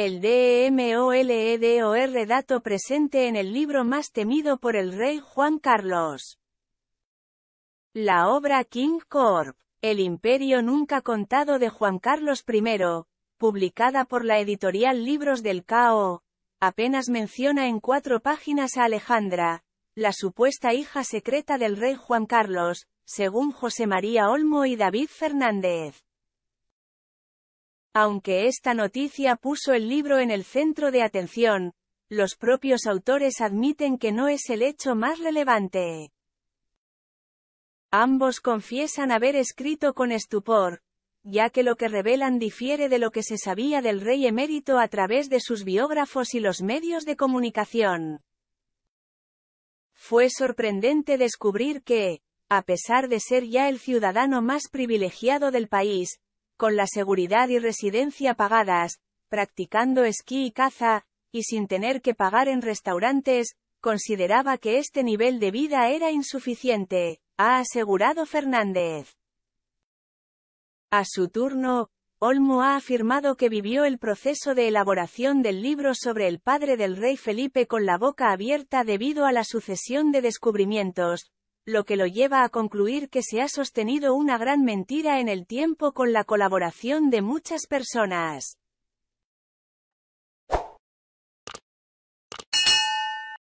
El DMOLEDOR dato presente en el libro más temido por el rey Juan Carlos. La obra King Corp. El imperio nunca contado de Juan Carlos I, publicada por la editorial Libros del Cao, apenas menciona en cuatro páginas a Alejandra, la supuesta hija secreta del rey Juan Carlos, según José María Olmo y David Fernández. Aunque esta noticia puso el libro en el centro de atención, los propios autores admiten que no es el hecho más relevante. Ambos confiesan haber escrito con estupor, ya que lo que revelan difiere de lo que se sabía del rey emérito a través de sus biógrafos y los medios de comunicación. Fue sorprendente descubrir que, a pesar de ser ya el ciudadano más privilegiado del país, con la seguridad y residencia pagadas, practicando esquí y caza, y sin tener que pagar en restaurantes, consideraba que este nivel de vida era insuficiente, ha asegurado Fernández. A su turno, Olmo ha afirmado que vivió el proceso de elaboración del libro sobre el padre del rey Felipe con la boca abierta debido a la sucesión de descubrimientos, lo que lo lleva a concluir que se ha sostenido una gran mentira en el tiempo con la colaboración de muchas personas.